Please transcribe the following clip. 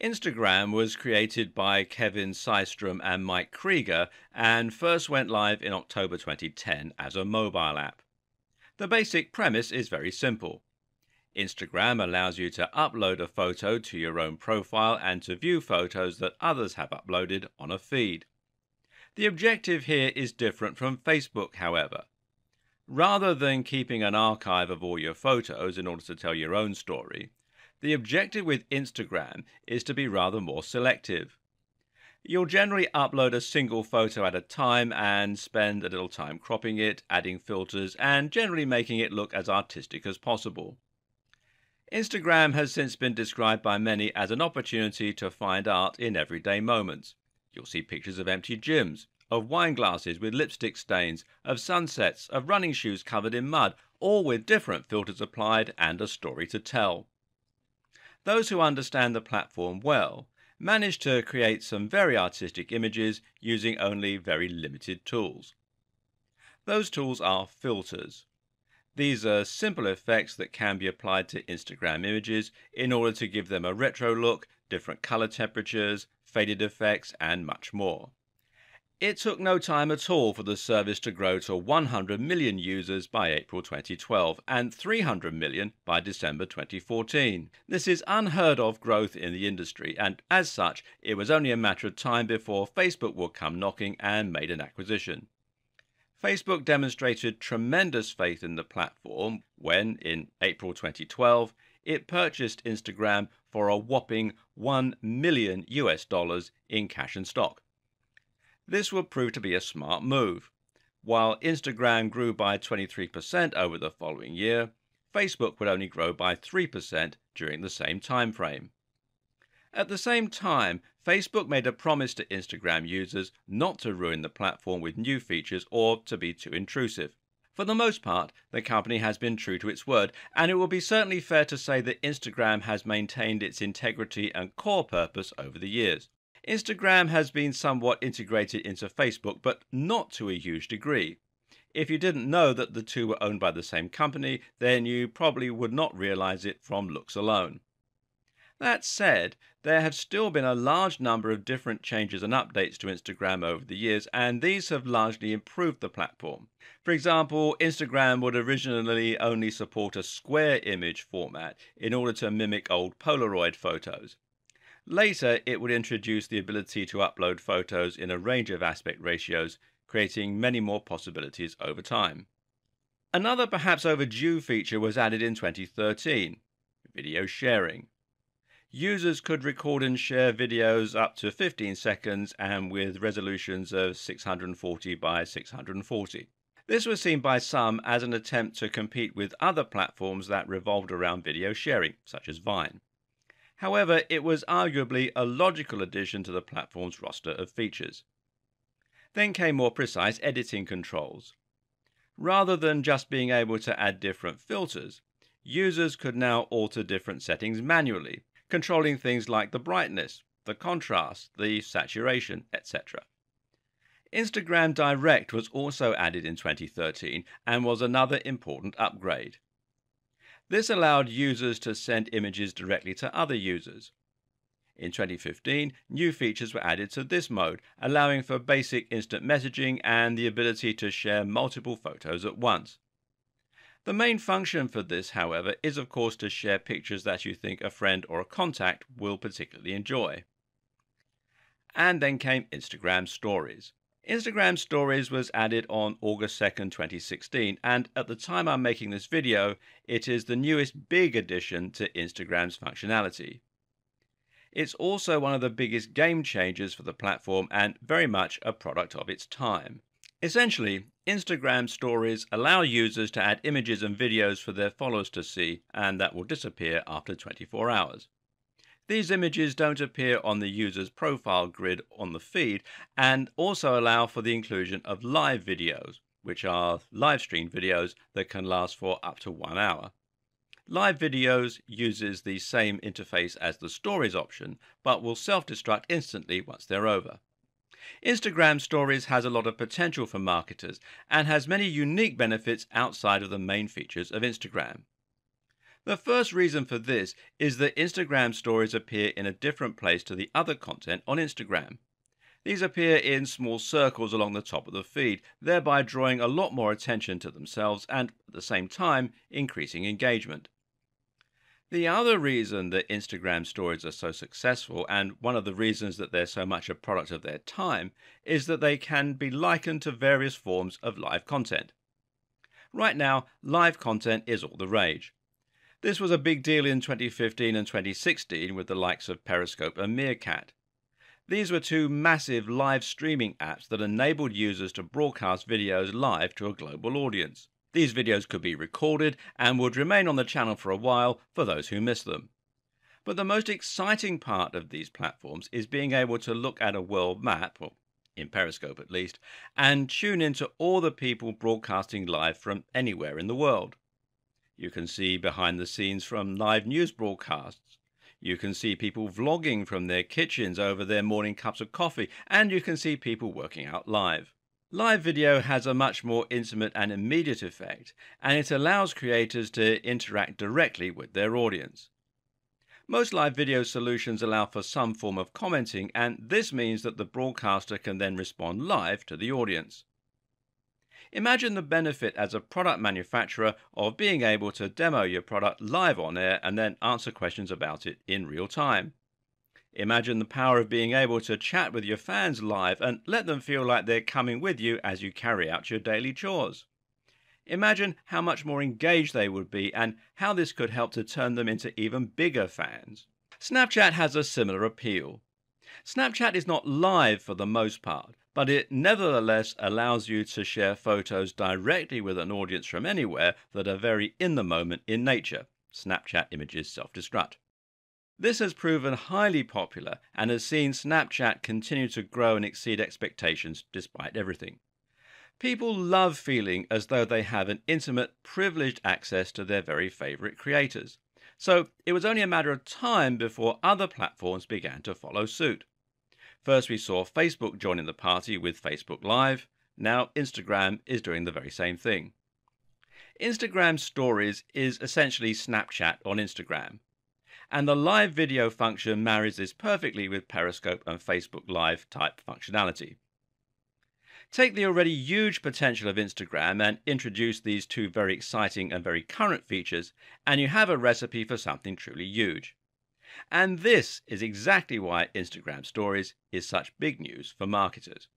Instagram was created by Kevin Systrom and Mike Krieger and first went live in October 2010 as a mobile app. The basic premise is very simple. Instagram allows you to upload a photo to your own profile and to view photos that others have uploaded on a feed. The objective here is different from Facebook, however. Rather than keeping an archive of all your photos in order to tell your own story, the objective with Instagram is to be rather more selective. You'll generally upload a single photo at a time and spend a little time cropping it, adding filters, and generally making it look as artistic as possible. Instagram has since been described by many as an opportunity to find art in everyday moments. You'll see pictures of empty gyms, of wine glasses with lipstick stains, of sunsets, of running shoes covered in mud, all with different filters applied and a story to tell those who understand the platform well manage to create some very artistic images using only very limited tools. Those tools are filters. These are simple effects that can be applied to Instagram images in order to give them a retro look, different color temperatures, faded effects, and much more. It took no time at all for the service to grow to 100 million users by April 2012 and 300 million by December 2014. This is unheard of growth in the industry, and as such, it was only a matter of time before Facebook would come knocking and made an acquisition. Facebook demonstrated tremendous faith in the platform when, in April 2012, it purchased Instagram for a whopping 1 million US dollars in cash and stock this would prove to be a smart move. While Instagram grew by 23% over the following year, Facebook would only grow by 3% during the same time frame. At the same time, Facebook made a promise to Instagram users not to ruin the platform with new features or to be too intrusive. For the most part, the company has been true to its word, and it will be certainly fair to say that Instagram has maintained its integrity and core purpose over the years. Instagram has been somewhat integrated into Facebook, but not to a huge degree. If you didn't know that the two were owned by the same company, then you probably would not realize it from looks alone. That said, there have still been a large number of different changes and updates to Instagram over the years, and these have largely improved the platform. For example, Instagram would originally only support a square image format in order to mimic old Polaroid photos. Later, it would introduce the ability to upload photos in a range of aspect ratios, creating many more possibilities over time. Another perhaps overdue feature was added in 2013 video sharing. Users could record and share videos up to 15 seconds and with resolutions of 640 by 640. This was seen by some as an attempt to compete with other platforms that revolved around video sharing, such as Vine. However, it was arguably a logical addition to the platform's roster of features. Then came more precise editing controls. Rather than just being able to add different filters, users could now alter different settings manually, controlling things like the brightness, the contrast, the saturation, etc. Instagram Direct was also added in 2013 and was another important upgrade. This allowed users to send images directly to other users. In 2015, new features were added to this mode, allowing for basic instant messaging and the ability to share multiple photos at once. The main function for this, however, is of course to share pictures that you think a friend or a contact will particularly enjoy. And then came Instagram Stories. Instagram Stories was added on August 2nd, 2016, and at the time I'm making this video, it is the newest big addition to Instagram's functionality. It's also one of the biggest game changers for the platform and very much a product of its time. Essentially, Instagram stories allow users to add images and videos for their followers to see, and that will disappear after 24 hours. These images don't appear on the user's profile grid on the feed and also allow for the inclusion of live videos, which are live stream videos that can last for up to one hour. Live videos uses the same interface as the stories option, but will self-destruct instantly once they're over. Instagram Stories has a lot of potential for marketers and has many unique benefits outside of the main features of Instagram. The first reason for this is that Instagram stories appear in a different place to the other content on Instagram. These appear in small circles along the top of the feed, thereby drawing a lot more attention to themselves and, at the same time, increasing engagement. The other reason that Instagram stories are so successful, and one of the reasons that they're so much a product of their time, is that they can be likened to various forms of live content. Right now, live content is all the rage. This was a big deal in 2015 and 2016 with the likes of Periscope and Meerkat. These were two massive live streaming apps that enabled users to broadcast videos live to a global audience. These videos could be recorded and would remain on the channel for a while for those who miss them. But the most exciting part of these platforms is being able to look at a world map, well, in Periscope at least, and tune in to all the people broadcasting live from anywhere in the world. You can see behind the scenes from live news broadcasts. You can see people vlogging from their kitchens over their morning cups of coffee, and you can see people working out live. Live video has a much more intimate and immediate effect, and it allows creators to interact directly with their audience. Most live video solutions allow for some form of commenting, and this means that the broadcaster can then respond live to the audience. Imagine the benefit as a product manufacturer of being able to demo your product live on air and then answer questions about it in real time. Imagine the power of being able to chat with your fans live and let them feel like they're coming with you as you carry out your daily chores. Imagine how much more engaged they would be and how this could help to turn them into even bigger fans. Snapchat has a similar appeal. Snapchat is not live for the most part, but it nevertheless allows you to share photos directly with an audience from anywhere that are very in the moment in nature. Snapchat images self destruct. This has proven highly popular and has seen Snapchat continue to grow and exceed expectations despite everything. People love feeling as though they have an intimate, privileged access to their very favourite creators. So it was only a matter of time before other platforms began to follow suit. First, we saw Facebook joining the party with Facebook Live. Now, Instagram is doing the very same thing. Instagram Stories is essentially Snapchat on Instagram. And the live video function marries this perfectly with Periscope and Facebook Live type functionality. Take the already huge potential of Instagram and introduce these two very exciting and very current features, and you have a recipe for something truly huge. And this is exactly why Instagram Stories is such big news for marketers.